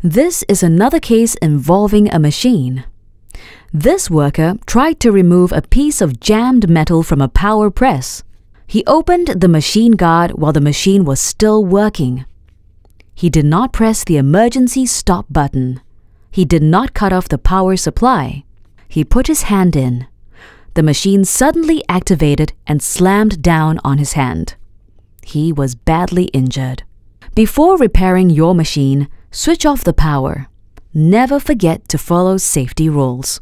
This is another case involving a machine. This worker tried to remove a piece of jammed metal from a power press. He opened the machine guard while the machine was still working. He did not press the emergency stop button. He did not cut off the power supply. He put his hand in. The machine suddenly activated and slammed down on his hand. He was badly injured. Before repairing your machine, switch off the power. Never forget to follow safety rules.